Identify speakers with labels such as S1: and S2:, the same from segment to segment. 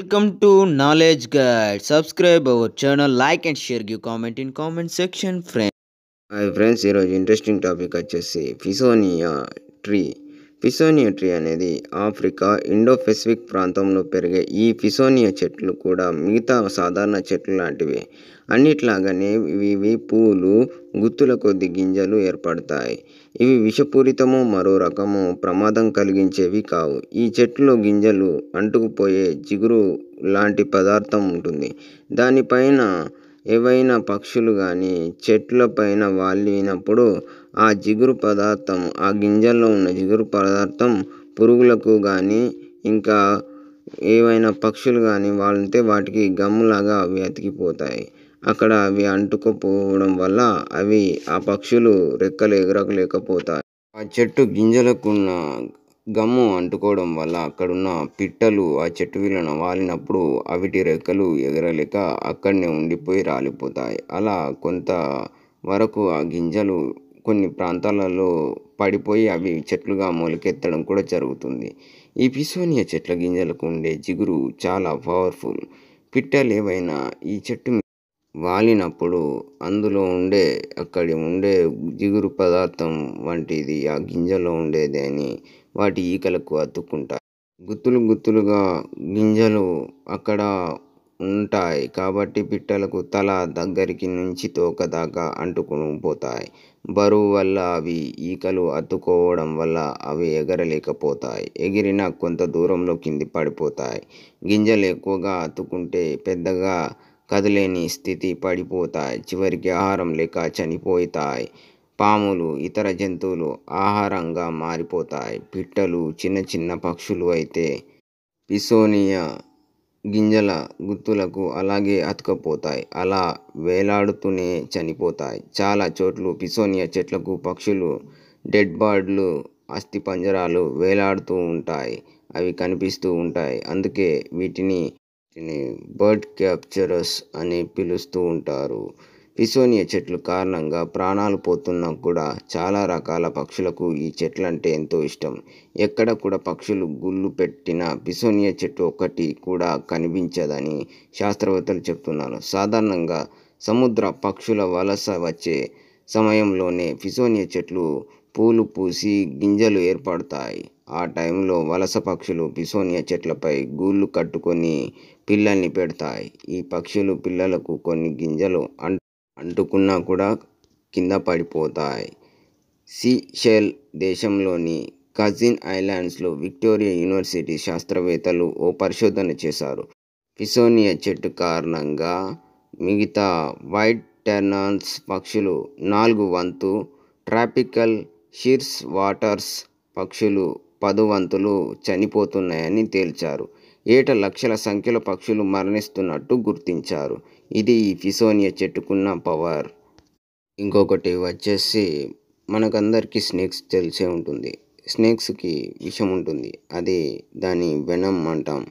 S1: welcome to knowledge guide subscribe our channel like and share give comment in comment section friends hi friends ఈరోజు interesting topic వచ్చేసి pisonia tree pisonia tree అనేది Africa Indo Pacific ప్రాంతంలో పెరిగే ఈ ఫిసోనియా చెట్లు కూడా మిగతా సాధారణ చెట్లు లాంటివి అన్నిట్లాగానే ఇవి పూలు గుత్తుల కొద్ది గింజలు ఏర్పడతాయి ఇవి విషపూరితము మరో రకము ప్రమాదం కలిగించేవి కావు ఈ చెట్టులో గింజలు అంటుకుపోయే జిగురు లాంటి పదార్థం ఉంటుంది దానిపైన ఏవైనా పక్షులు కానీ చెట్ల పైన వాలినప్పుడు ఆ జిగురు పదార్థం ఆ గింజల్లో ఉన్న జిగురు పదార్థం పురుగులకు కానీ ఇంకా ఏవైనా పక్షులు కానీ వాలితే వాటికి గమ్ములాగా అవి అతికిపోతాయి అక్కడ అవి అంటుకుపోవడం వల్ల అవి ఆ పక్షులు రెక్కలు ఎగరకలేకపోతాయి ఆ చెట్టు గింజలకున్న గమ్ము అంటుకోవడం వల్ల అక్కడున్న పిట్టలు ఆ చెట్టు వీళ్ళను వాలినప్పుడు అవిటి రెక్కలు ఎగరలేక అక్కడనే ఉండిపోయి రాలిపోతాయి అలా కొంత వరకు ఆ గింజలు కొన్ని ప్రాంతాలలో పడిపోయి అవి చెట్లుగా మొలకెత్తడం కూడా జరుగుతుంది ఈ పిసోనియా చెట్ల గింజలకు ఉండే జిగురు చాలా పవర్ఫుల్ పిట్టలు ఏవైనా ఈ చెట్టు వాలినప్పుడు అందులో ఉండే అక్కడ ఉండే జిగురు పదార్థం వంటిది ఆ గింజలో ఉండేది అని వాటి ఈకలకు అతుక్కుంటాయి గుత్తులు గుత్తులుగా గింజలు అక్కడ ఉంటాయి కాబట్టి పిట్టలకు తల దగ్గరికి నుంచి తోకదాకా అంటుకుని పోతాయి బరువు వల్ల అవి ఈకలు అత్తుకోవడం వల్ల అవి ఎగరలేకపోతాయి ఎగిరిన కొంత దూరంలో కింది పడిపోతాయి గింజలు ఎక్కువగా అత్తుకుంటే పెద్దగా కదలేని స్థితి పడిపోతాయి చివరికి ఆహారం లేక చనిపోతాయి పాములు ఇతర జంతువులు ఆహారంగా మారిపోతాయి పిట్టలు చిన్న చిన్న పక్షులు అయితే పిసోనియా గింజల గుత్తులకు అలాగే అతుకపోతాయి అలా వేలాడుతూనే చనిపోతాయి చాలా చోట్లు పిసోనియా చెట్లకు పక్షులు డెడ్ బాడ్లు అస్థి పంజరాలు వేలాడుతూ ఉంటాయి అవి కనిపిస్తూ ఉంటాయి అందుకే వీటిని వీటిని బర్డ్ క్యాప్చరర్స్ అని పిలుస్తూ ఉంటారు పిసోనియా చెట్లు కారణంగా ప్రాణాలు పోతున్నా కూడా చాలా రకాల పక్షులకు ఈ చెట్లు అంటే ఎంతో ఇష్టం ఎక్కడ కూడా పక్షులు గుళ్ళు పెట్టిన పిసోనియా చెట్టు ఒకటి కూడా కనిపించదని శాస్త్రవేత్తలు చెప్తున్నారు సాధారణంగా సముద్ర పక్షుల వలస వచ్చే సమయంలోనే పిసోనియా చెట్లు పూలు పూసి గింజలు ఏర్పడతాయి ఆ టైంలో వలస పక్షులు పిసోనియా చెట్లపై గూళ్ళు కట్టుకొని పిల్లల్ని పెడతాయి ఈ పక్షులు పిల్లలకు కొన్ని గింజలు అంటుకున్నా కూడా కింద పడిపోతాయి సీషెల్ దేశంలోని కజిన్ ఐలాండ్స్లో విక్టోరియా యూనివర్సిటీ శాస్త్రవేత్తలు ఓ పరిశోధన చేశారు పిసోనియా చెట్టు కారణంగా మిగతా వైట్ టెర్నాన్స్ పక్షులు నాలుగు వంతు ట్రాపికల్ షిర్స్ వాటర్స్ పక్షులు పదవంతులు చనిపోతున్నాయని తేల్చారు ఏట లక్షల సంఖ్యలో పక్షులు మరణిస్తున్నట్టు గుర్తించారు ఇది ఈ ఫిసోనియా చెట్టుకున్న పవర్ ఇంకొకటి వచ్చేసి మనకందరికీ స్నేక్స్ తెలిసే ఉంటుంది స్నేక్స్కి విషం ఉంటుంది అది దాని వెనం అంటాం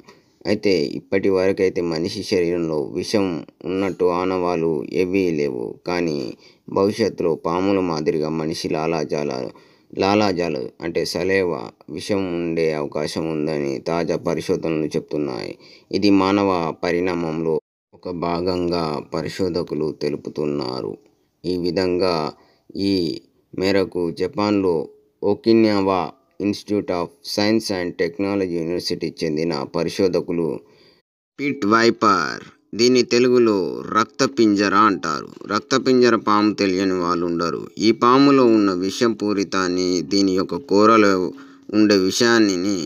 S1: అయితే ఇప్పటి వరకైతే మనిషి శరీరంలో విషం ఉన్నట్టు ఆనవాలు ఏవీ లేవు కానీ భవిష్యత్తులో పాముల మాదిరిగా మనిషి లాలాజాలాలు లాలాజాలు అంటే సలేవ విషం ఉండే అవకాశం ఉందని తాజా పరిశోధనలు చెప్తున్నాయి ఇది మానవ పరిణామంలో ఒక భాగంగా పరిశోధకులు తెలుపుతున్నారు ఈ విధంగా ఈ మేరకు జపాన్లో Okinawa institute of science and technology university చెందిన పరిశోధకులు పిట్ వైపర్ దీన్ని తెలుగులో రక్తపింజర అంటారు రక్తపింజర పాము తెలియని వాళ్ళు ఉండరు ఈ పాములో ఉన్న విషపూరితాన్ని దీని యొక్క కూరలో ఉండే విషయాన్ని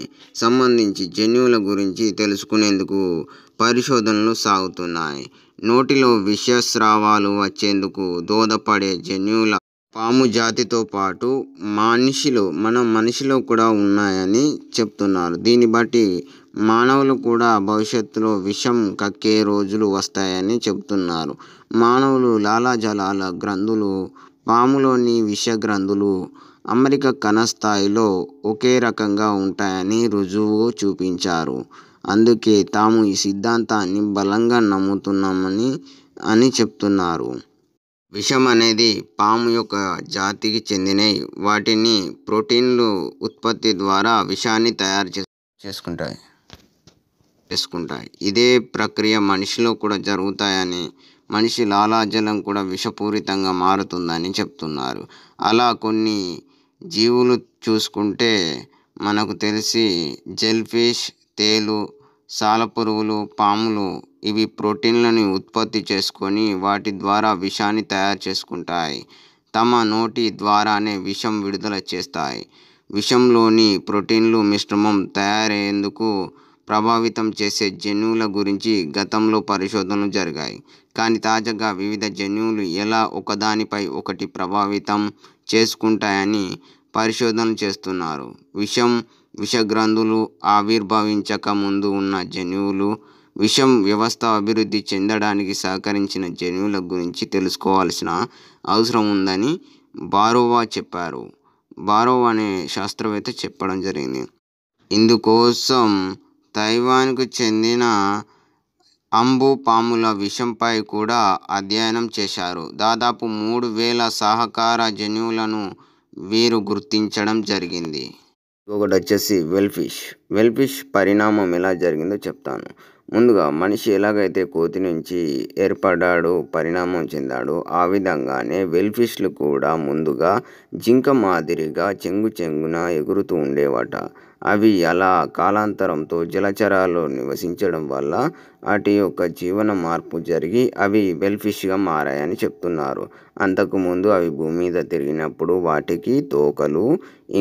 S1: సంబంధించి జన్యువుల గురించి తెలుసుకునేందుకు పరిశోధనలు సాగుతున్నాయి నోటిలో విషస్రావాలు వచ్చేందుకు దోదపడే జన్యువుల పాము జాతితో పాటు మనిషిలో మన మనిషిలో కూడా ఉన్నాయని చెప్తున్నారు దీన్ని బట్టి మానవులు కూడా భవిష్యత్తులో విషం కక్కే రోజులు వస్తాయని చెబుతున్నారు మానవులు లాలాజలాల గ్రంథులు పాములోని విష గ్రంథులు అమెరికా కణ స్థాయిలో ఒకే రకంగా ఉంటాయని రుజువు చూపించారు అందుకే తాము ఈ సిద్ధాంతాన్ని బలంగా నమ్ముతున్నామని అని చెప్తున్నారు విషం అనేది పాము యొక్క జాతికి చెందినవి వాటిని ప్రోటీన్లు ఉత్పత్తి ద్వారా విషాన్ని తయారు చేసుకుంటాయి చెప్పేసుకుంటాయి ఇదే ప్రక్రియ మనిషిలో కూడా జరుగుతాయని మనిషి లాలాజలం కూడా విషపూరితంగా మారుతుందని చెప్తున్నారు అలా కొన్ని జీవులు చూసుకుంటే మనకు తెలిసి జెల్ఫిష్ తేలు సాలపురుగులు పాములు ఇవి ప్రోటీన్లను ఉత్పత్తి చేసుకొని వాటి ద్వారా విషాన్ని తయారు చేసుకుంటాయి తమ నోటి ద్వారానే విషం విడుదల చేస్తాయి విషంలోని ప్రోటీన్లు మిశ్రమం తయారయ్యేందుకు ప్రభావితం చేసే జన్యువుల గురించి గతంలో పరిశోధనలు జరిగాయి కానీ తాజాగా వివిధ జన్యువులు ఎలా ఒకదానిపై ఒకటి ప్రభావితం చేసుకుంటాయని పరిశోధనలు చేస్తున్నారు విషం విషగ్రంథులు ఆవిర్భవించక ముందు ఉన్న జన్యువులు విషం వ్యవస్థ అభివృద్ధి చెందడానికి సహకరించిన జన్యువుల గురించి తెలుసుకోవాల్సిన అవసరం ఉందని బారోవా చెప్పారు బారోవా అనే శాస్త్రవేత్త చెప్పడం జరిగింది ఇందుకోసం తైవాన్కు చెందిన అంబు పాముల విషంపై కూడా అధ్యయనం చేశారు దాదాపు మూడు వేల సహకార జన్యువులను వీరు గుర్తించడం జరిగింది ఒకటి వచ్చేసి వెల్ఫిష్ వెల్ఫిష్ పరిణామం ఎలా జరిగిందో చెప్తాను ముందుగా మనిషి ఎలాగైతే కోతి నుంచి ఏర్పడ్డాడు పరిణామం చెందాడు ఆ విధంగానే వెల్ఫిష్లు కూడా ముందుగా జింక మాదిరిగా చెంగు చెంగున ఎగురుతూ ఉండేవాట అవి అలా కాలాంతరంతో జలచరాల్లో నివసించడం వల్ల వాటి యొక్క జీవన మార్పు జరిగి అవి వెల్ఫిష్గా మారాయని చెప్తున్నారు అంతకుముందు అవి భూమి మీద తిరిగినప్పుడు వాటికి తోకలు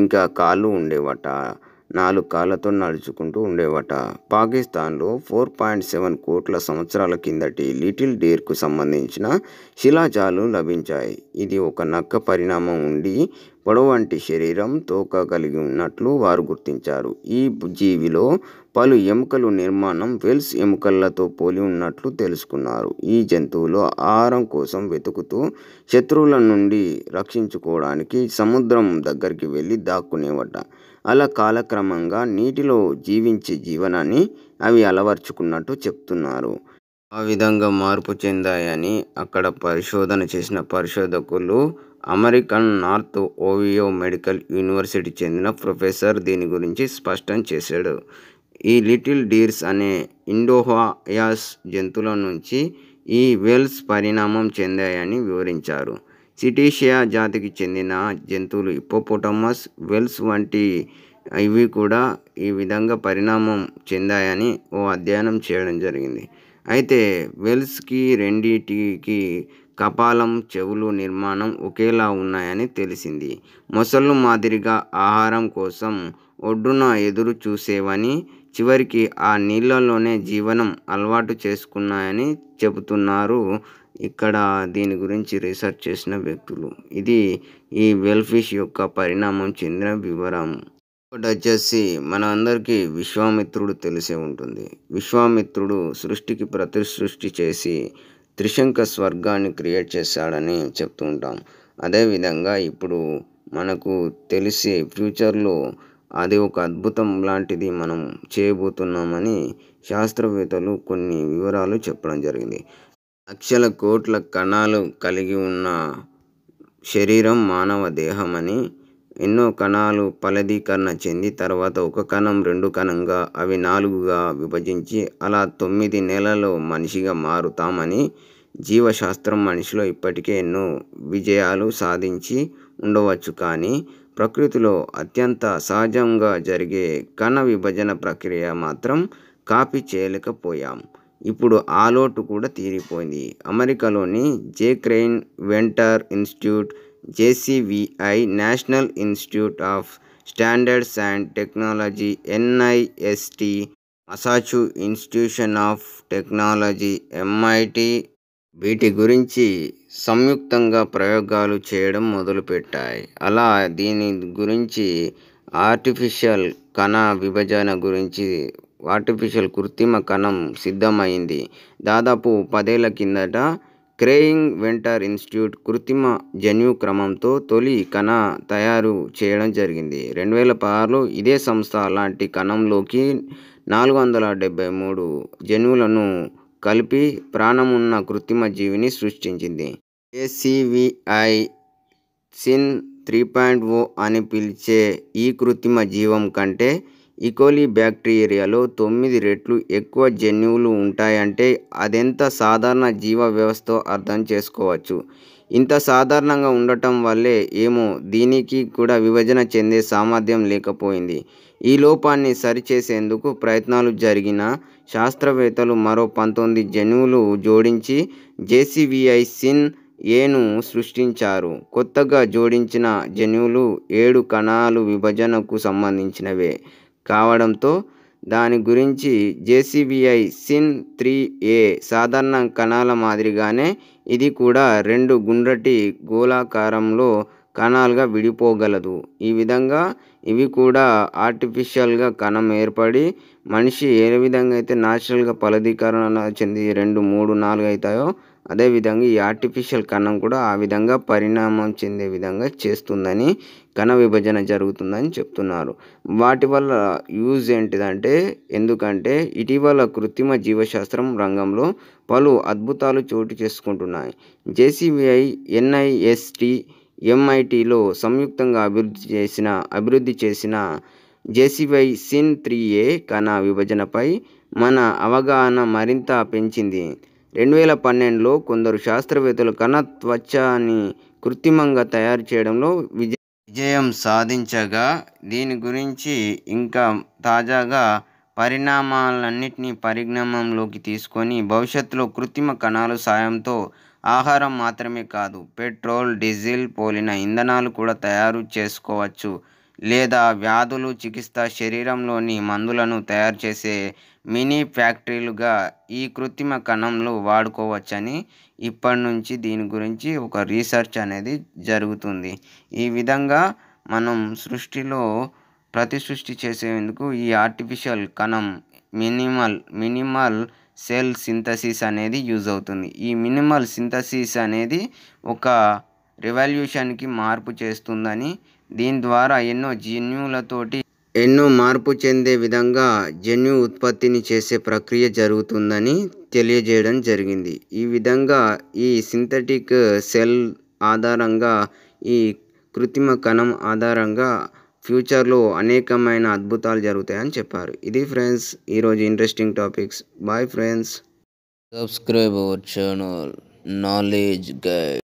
S1: ఇంకా కాళ్ళు ఉండేవట నాలుగు కాళ్ళతో నడుచుకుంటూ ఉండేవట పాకిస్తాన్లో ఫోర్ పాయింట్ సెవెన్ కోట్ల సంవత్సరాల కిందటి లిటిల్ డేర్కు సంబంధించిన శిలాజాలు లభించాయి ఇది ఒక నక్క పరిణామం ఉండి పొడవంటి శరీరం తోక కలిగి ఉన్నట్లు వారు గుర్తించారు ఈ జీవిలో పలు ఎముకలు నిర్మాణం వెల్స్ ఎముకలతో పోలి ఉన్నట్లు తెలుసుకున్నారు ఈ జంతువులు ఆహారం కోసం వెతుకుతూ శత్రువుల నుండి రక్షించుకోవడానికి సముద్రం దగ్గరికి వెళ్ళి దాక్కునేవట అలా కాలక్రమంగా నీటిలో జీవించే జీవనాన్ని అవి అలవర్చుకున్నట్టు చెప్తున్నారు ఆ విధంగా మార్పు చెందాయని అక్కడ పరిశోధన చేసిన పరిశోధకులు American north Ohio medical university చెందిన ప్రొఫెసర్ దీని గురించి స్పష్టం చేశాడు ఈ లిటిల్ డీర్స్ అనే ఇండోహాయాస్ జంతువుల నుంచి ఈ వెల్స్ పరిణామం చెందాయని వివరించారు సిటీషియా జాతికి చెందిన జంతువులు ఇప్పోపోటమస్ వెల్స్ వంటి ఇవి కూడా ఈ విధంగా పరిణామం చెందాయని ఓ అధ్యయనం చేయడం జరిగింది అయితే వెల్స్కి రెండిటికి కపాలం చెవులు నిర్మాణం ఒకేలా ఉన్నాయని తెలిసింది మొసళ్ళు మాదిరిగా ఆహారం కోసం ఒడ్డున ఎదురు చూసేవని చివరికి ఆ నీళ్ళలోనే జీవనం అలవాటు చేసుకున్నాయని చెబుతున్నారు ఇక్కడ దీని గురించి రీసెర్చ్ చేసిన వ్యక్తులు ఇది ఈ వెల్ఫిష్ యొక్క పరిణామం చెందిన వివరం వచ్చేసి మన అందరికీ విశ్వామిత్రుడు తెలిసే ఉంటుంది విశ్వామిత్రుడు సృష్టికి ప్రతి సృష్టి చేసి త్రిశంక స్వర్గాన్ని క్రియేట్ చేశాడని చెప్తూ ఉంటాం అదేవిధంగా ఇప్పుడు మనకు తెలిసే ఫ్యూచర్లో అది ఒక అద్భుతం లాంటిది మనం చేయబోతున్నామని శాస్త్రవేత్తలు కొన్ని వివరాలు చెప్పడం జరిగింది లక్షల కోట్ల కణాలు కలిగి ఉన్న శరీరం మానవ దేహం అని ఎన్నో కణాలు ఫలదీకరణ చెంది తర్వాత ఒక కణం రెండు కణంగా అవి నాలుగుగా విభజించి అలా తొమ్మిది నెలలో మనిషిగా మారుతామని జీవశాస్త్రం మనిషిలో ఇప్పటికే ఎన్నో విజయాలు సాధించి ఉండవచ్చు కానీ ప్రకృతిలో అత్యంత సహజంగా జరిగే కణ విభజన ప్రక్రియ మాత్రం కాపీ చేయలేకపోయాం ఇప్పుడు ఆ లోటు కూడా తీరిపోయింది అమెరికాలోని J Craig Venter institute JCVI national institute of standards and technology NIST Massachusetts institution of technology MIT వీటి గురించి సంయుక్తంగా ప్రయోగాలు చేయడం మొదలుపెట్టాయి అలా దీని గురించి ఆర్టిఫిషియల్ కణ విభజన గురించి ఆర్టిఫిషియల్ కృత్రిమ కణం సిద్ధమైంది దాదాపు పదేళ్ల కిందట క్రేయింగ్ వెంటర్ ఇన్స్టిట్యూట్ కృత్రిమ జన్యు క్రమంతో తొలి కణ తయారు చేయడం జరిగింది రెండు వేల పదహారులో ఇదే సంస్థ అలాంటి కణంలోకి నాలుగు వందల డెబ్బై మూడు జన్యువులను కలిపి ప్రాణమున్న కృత్రిమ జీవిని సృష్టించింది JCVI syn three point O అని పిలిచే ఈ కృత్రిమ జీవం కంటే ఇకోలీ బ్యాక్టీరియాలో తొమ్మిది రెట్లు ఎక్కువ జన్యువులు ఉంటాయంటే అదెంత సాధారణ జీవ వ్యవస్థ అర్థం చేసుకోవచ్చు ఇంత సాధారణంగా ఉండటం వల్లే ఏమో దీనికి కూడా విభజన చెందే సామర్థ్యం లేకపోయింది ఈ లోపాన్ని సరిచేసేందుకు ప్రయత్నాలు జరిగిన శాస్త్రవేత్తలు మరో పంతొమ్మిది జన్యువులు జోడించి జేసీవీఐ సిన్ ఏను సృష్టించారు కొత్తగా జోడించిన జన్యువులు ఏడు కణాలు విభజనకు సంబంధించినవే కావడంతో దాని గురించి జేసీబీఐ సిన్ త్రీ ఏ సాధారణ కణాల మాదిరిగానే ఇది కూడా రెండు గుండ్రటి గోళాకారంలో కణాలుగా విడిపోగలదు ఈ విధంగా ఇవి కూడా ఆర్టిఫిషియల్గా కణం ఏర్పడి మనిషి ఏ విధంగా అయితే న్యాచురల్గా ఫలదీకరణ చెంది రెండు మూడు నాలుగు అవుతాయో అదేవిధంగా ఈ ఆర్టిఫిషియల్ కణం కూడా ఆ విధంగా పరిణామం చెందే విధంగా చేస్తుందని కణ విభజన జరుగుతుందని చెప్తున్నారు వాటి వల్ల యూజ్ ఏంటిదంటే ఎందుకంటే ఇటీవల కృత్రిమ జీవశాస్త్రం రంగంలో పలు అద్భుతాలు చోటు చేసుకుంటున్నాయి జేసీబీఐ ఎన్ఐఎస్టీ ఎంఐటీలో సంయుక్తంగా అభివృద్ధి చేసిన అభివృద్ధి చేసిన జేసీవై సిన్ త్రీ ఏ కణ విభజనపై మన అవగాహన మరింత పెంచింది రెండు వేల పన్నెండులో కొందరు శాస్త్రవేత్తలు కణ త్వచాన్ని కృత్రిమంగా తయారు చేయడంలో విజయ విజయం సాధించగా దీని గురించి ఇంకా తాజాగా పరిణామాలన్నింటినీ పరిజ్ఞానంలోకి తీసుకొని భవిష్యత్తులో కృత్రిమ కణాల సాయంతో ఆహారం మాత్రమే కాదు పెట్రోల్ డీజిల్ పోలిన ఇంధనాలు కూడా తయారు చేసుకోవచ్చు లేదా వ్యాధులు చికిత్స శరీరంలోని మందులను తయారు చేసే మినీ ఫ్యాక్టరీలుగా ఈ కృత్రిమ కణంలో వాడుకోవచ్చని ఇప్పటి నుంచి దీని గురించి ఒక రీసెర్చ్ అనేది జరుగుతుంది ఈ విధంగా మనం సృష్టిలో ప్రతి సృష్టి చేసేందుకు ఈ ఆర్టిఫిషియల్ కణం మినిమల్ మినిమల్ సెల్ సింథసిస్ అనేది యూజ్ అవుతుంది ఈ మినిమల్ సింథసిస్ అనేది ఒక రివల్యూషన్కి మార్పు చేస్తుందని దీని ద్వారా ఎన్నో జన్యువులతోటి ఎన్నో మార్పు చెందే విధంగా జన్యు ఉత్పత్తిని చేసే ప్రక్రియ జరుగుతుందని తెలియజేయడం జరిగింది ఈ విధంగా ఈ సింథటిక్ సెల్ ఆధారంగా ఈ కృత్రిమ కణం ఆధారంగా ఫ్యూచర్లో అనేకమైన అద్భుతాలు జరుగుతాయని చెప్పారు ఇది ఫ్రెండ్స్ ఈరోజు interesting topics bye friends subscribe our channel knowledge guide